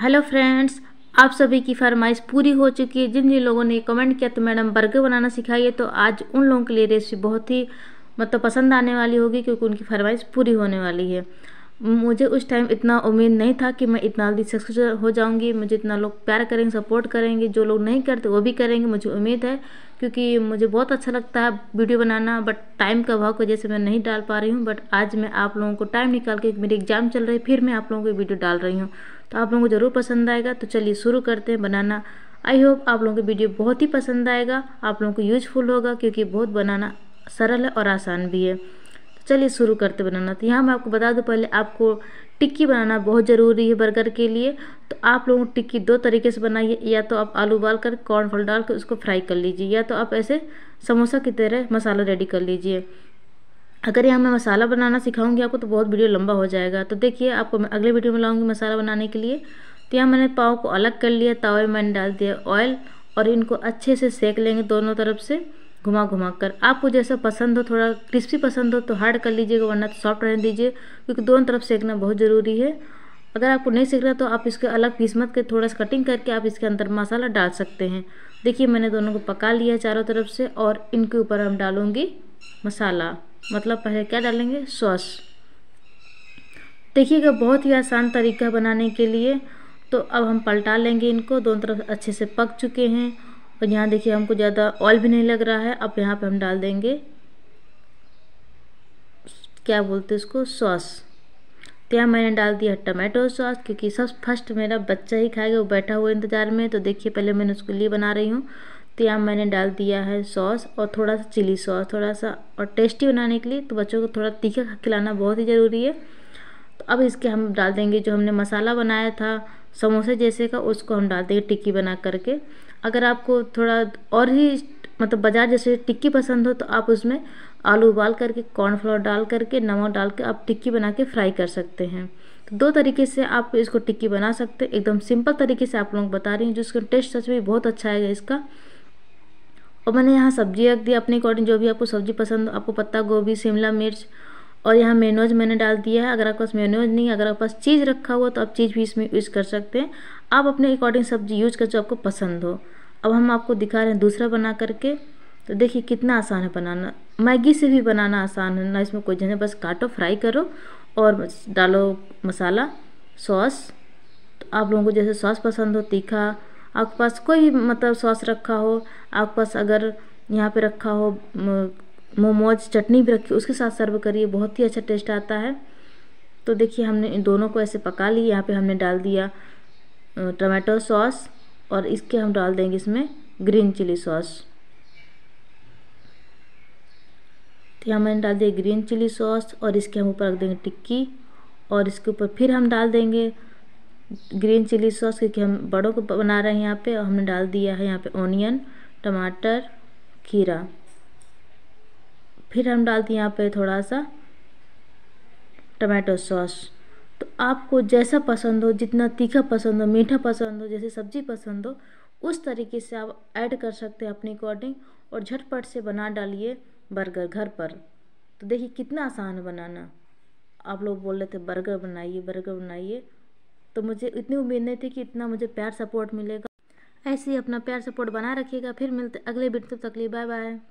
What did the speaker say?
hello friends आप सभी की फरमाइश पूरी हो चुकी है जिन जिन लोगों ने कमेंट किया तो मैडम बर्गर बनाना सिखाइए तो आज उन लोगों के लिए रेसिपी बहुत ही मतलब पसंद आने वाली होगी क्योंकि उनकी फरमाइश पूरी होने वाली है मुझे उस टाइम इतना उम्मीद नहीं था कि मैं इतना जल्दी सक्सेस हो जाऊंगी मुझे इतना लोग प्यार करेंगे सपोर्ट करेंगे जो लोग नहीं करते वो भी करेंगे मुझे उम्मीद है क्योंकि मुझे बहुत अच्छा लगता है वीडियो बनाना बट टाइम का अभाव की वजह से मैं नहीं डाल पा रही हूँ बट आज मैं आप लोगों को टाइम निकाल के मेरी एग्ज़ाम चल रही है फिर मैं आप लोगों को वीडियो डाल रही हूँ तो आप लोगों को ज़रूर पसंद आएगा तो चलिए शुरू करते हैं बनाना आई होप आप लोगों को वीडियो बहुत ही पसंद आएगा आप लोगों को यूजफुल होगा क्योंकि बहुत बनाना सरल है और आसान भी है तो चलिए शुरू करते बनाना तो यहाँ मैं आपको बता दूँ पहले आपको टिक्की बनाना बहुत ज़रूरी है बर्गर के लिए तो आप लोगों टिक्की दो तरीके से बनाइए या तो आप आलू उबाल कर कॉर्नफ्लोर डाल कर उसको फ्राई कर लीजिए या तो आप ऐसे समोसा की तरह मसाला रेडी कर लीजिए अगर यहाँ मैं मसाला बनाना सिखाऊंगी आपको तो बहुत वीडियो लंबा हो जाएगा तो देखिए आपको मैं अगले वीडियो में लाऊंगी मसाला बनाने के लिए तो यहाँ मैंने पाव को अलग कर लिया तावे में मैंने डाल दिया ऑयल और इनको अच्छे से सेक लेंगे दोनों तरफ से घुमा घुमा कर आपको जैसा पसंद हो थोड़ा क्रिस्पी पसंद हो तो हार्ड कर लीजिएगा वरना तो सॉफ्ट रहने दीजिए क्योंकि दोनों तरफ सेकना बहुत ज़रूरी है अगर आपको नहीं सीख रहा तो आप इसके अलग पीस मत के थोड़ा सा कटिंग करके आप इसके अंदर मसाला डाल सकते हैं देखिए मैंने दोनों को पका लिया है चारों तरफ से और इनके ऊपर हम डालूँगी मसाला मतलब पहले क्या डालेंगे सॉस देखिएगा बहुत ही आसान तरीका बनाने के लिए तो अब हम पलटा लेंगे इनको दोनों तरफ अच्छे से पक चुके हैं और यहाँ देखिए हमको ज़्यादा ऑयल भी नहीं लग रहा है अब यहाँ पे हम डाल देंगे क्या बोलते हैं इसको सॉस तो यहाँ मैंने डाल दिया टमाटो सॉस क्योंकि सब फर्स्ट मेरा बच्चा ही खाएगा वो बैठा हुआ इंतज़ार में तो देखिए पहले मैंने उसके लिए बना रही हूँ तो यहाँ मैंने डाल दिया है सॉस और थोड़ा सा चिली सॉस थोड़ा सा और टेस्टी बनाने के लिए तो बच्चों को थोड़ा तीखा खिलाना बहुत ही ज़रूरी है तो अब इसके हम डाल देंगे जो हमने मसाला बनाया था समोसे जैसे का उसको हम डाल देंगे टिक्की बना करके अगर आपको थोड़ा और ही मतलब बाजार जैसे टिक्की पसंद हो तो आप उसमें आलू उबाल करके कॉर्नफ्लोर डाल करके नमक डाल के आप टिक्की बना के फ्राई कर सकते हैं तो दो तरीके से आप इसको टिक्की बना सकते हैं एकदम सिंपल तरीके से आप लोग बता रही हूँ जिसका टेस्ट सच में बहुत अच्छा आएगा इसका और मैंने यहाँ सब्जी रख दिया अपने अकॉर्डिंग जो भी आपको सब्जी पसंद आपको पत्ता गोभी शिमला मिर्च और यहाँ मेनोज मैंने डाल दिया है अगर आपके पास मेनोज नहीं है अगर आपके पास चीज़ रखा हुआ तो आप चीज़ भी इसमें यूज़ कर सकते हैं आप अपने अकॉर्डिंग सब्जी यूज़ कर जो आपको पसंद हो अब हम आपको दिखा रहे हैं दूसरा बना करके तो देखिए कितना आसान है बनाना मैगी से भी बनाना आसान है ना इसमें कोई जन बस काटो फ्राई करो और डालो मसाला सॉस तो आप लोगों को जैसे सॉस पसंद हो तीखा आपके पास कोई मतलब सॉस रखा हो आपके पास अगर यहाँ पे रखा हो मोमोज चटनी भी रखी उसके साथ सर्व करिए बहुत ही अच्छा टेस्ट आता है तो देखिए हमने इन दोनों को ऐसे पका लिए यहाँ पे हमने डाल दिया टमाटो सॉस और इसके हम डाल देंगे इसमें ग्रीन चिली सॉस तो यहाँ मैंने डाल दिया ग्रीन चिली सॉस और इसके हम ऊपर रख देंगे टिक्की और इसके ऊपर फिर हम डाल देंगे ग्रीन चिली सॉस क्योंकि हम बड़ों को बना रहे हैं यहाँ पे और हमने डाल दिया है यहाँ पे ओनियन टमाटर खीरा फिर हम डालते हैं यहाँ पे थोड़ा सा टमाटो सॉस तो आपको जैसा पसंद हो जितना तीखा पसंद हो मीठा पसंद हो जैसे सब्जी पसंद हो उस तरीके से आप ऐड कर सकते हैं अपने अकॉर्डिंग और झटपट से बना डालिए बर्गर घर पर तो देखिए कितना आसान है बनाना आप लोग बोल रहे थे बर्गर बनाइए बर्गर बनाइए तो मुझे इतनी उम्मीद नहीं थी कि इतना मुझे प्यार सपोर्ट मिलेगा ऐसे ही अपना प्यार सपोर्ट बना रखिएगा फिर मिलते अगले वीडियो तक लिए बाय बाय